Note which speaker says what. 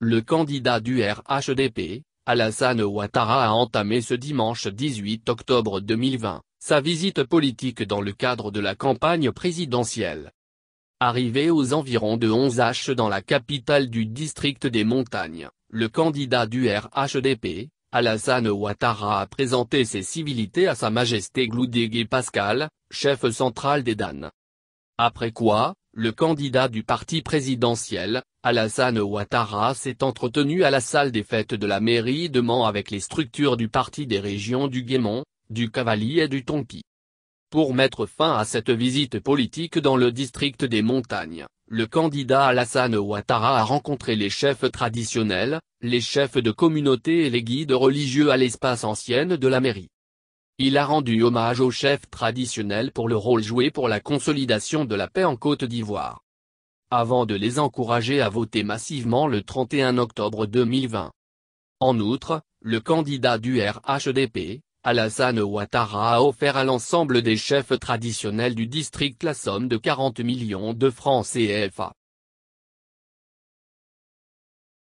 Speaker 1: Le candidat du RHDP, Alassane Ouattara a entamé ce dimanche 18 octobre 2020, sa visite politique dans le cadre de la campagne présidentielle. Arrivé aux environs de 11h dans la capitale du district des montagnes, le candidat du RHDP, Alassane Ouattara a présenté ses civilités à Sa Majesté Gloudégué Pascal, chef central des Danes. Après quoi, le candidat du parti présidentiel, Alassane Ouattara s'est entretenu à la salle des fêtes de la mairie de Mans avec les structures du parti des régions du Guémont, du Cavalier et du Tonki. Pour mettre fin à cette visite politique dans le district des montagnes, le candidat Alassane Ouattara a rencontré les chefs traditionnels, les chefs de communauté et les guides religieux à l'espace ancienne de la mairie. Il a rendu hommage aux chefs traditionnels pour le rôle joué pour la consolidation de la paix en Côte d'Ivoire. Avant de les encourager à voter massivement le 31 octobre 2020. En outre, le candidat du RHDP, Alassane Ouattara a offert à l'ensemble des chefs traditionnels du district la somme de 40 millions de francs CFA.